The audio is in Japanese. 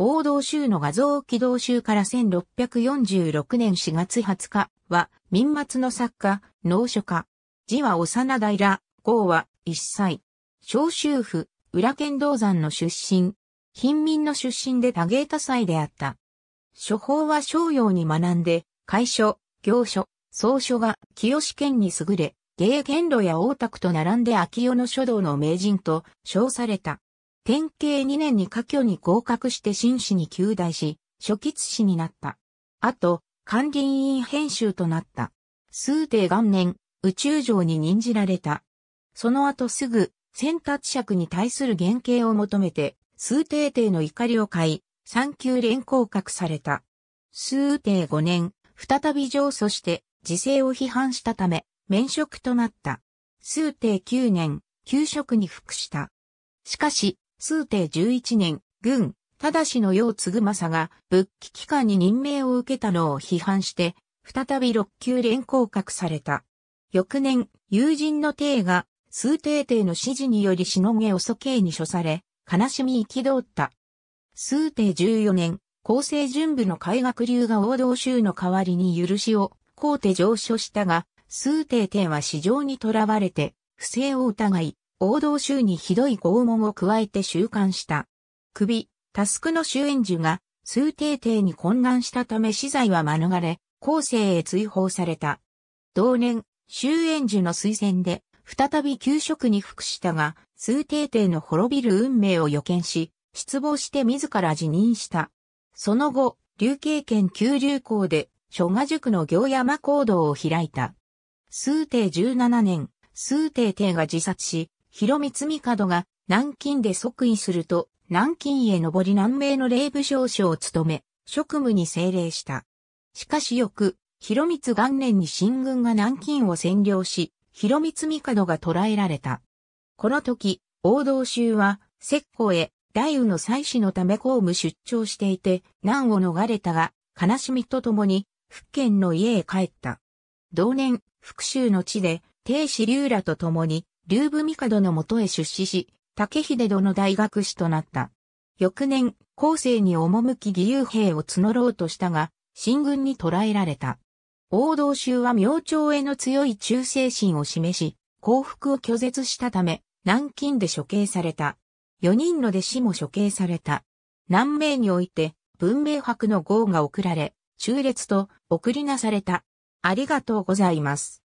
王道州の画像起動州から1646年4月20日は、民末の作家、農書家。字は幼平、号は一歳。小州府、裏剣道山の出身。貧民の出身で多芸多才であった。書法は商用に学んで、会書、行書、草書が清県に優れ、芸県路や大田区と並んで秋代の書道の名人と称された。天型2年に科挙に合格して真摯に旧大し、初期津市になった。あと、管理委員編集となった。数帝元年、宇宙城に任じられた。その後すぐ、先達尺に対する原型を求めて、数帝帝の怒りを買い、三級連降格された。数帝5年、再び上訴して、時制を批判したため、免職となった。数帝9年、給職に服した。しかし、数帝11年、軍、ただしの世を継ぐ正が、仏器機関に任命を受けたのを批判して、再び六級連降格された。翌年、友人の帝が、数帝帝の指示によりしのげを刑に処され、悲しみ憤った。数帝14年、厚生準部の海学流が王道州の代わりに許しを、皇帝上書したが、数帝帝は市場に囚われて、不正を疑い、王道州にひどい拷問を加えて収監した。首、タスクの主演樹が、数帝帝に混乱したため死罪は免れ、後世へ追放された。同年、周焉樹の推薦で、再び給食に服したが、数帝帝の滅びる運命を予見し、失望して自ら辞任した。その後、流刑県九流校で、諸賀塾の行山行動を開いた。数帝17年、数帝帝が自殺し、広光帝が南京で即位すると、南京へ上り南明の霊部少将を務め、職務に政令した。しかし翌、広光元年に新軍が南京を占領し、広光帝が捕らえられた。この時、王道衆は、石膏へ、大雨の祭祀のため公務出張していて、難を逃れたが、悲しみとともに、福建の家へ帰った。同年、福州の地で、帝子龍らと共に、竜武帝のもとへ出資し、武秀殿大学士となった。翌年、後世に赴き義勇兵を募ろうとしたが、進軍に捕らえられた。王道宗は明朝への強い忠誠心を示し、幸福を拒絶したため、南京で処刑された。4人の弟子も処刑された。南明において、文明博の号が贈られ、中列と送りなされた。ありがとうございます。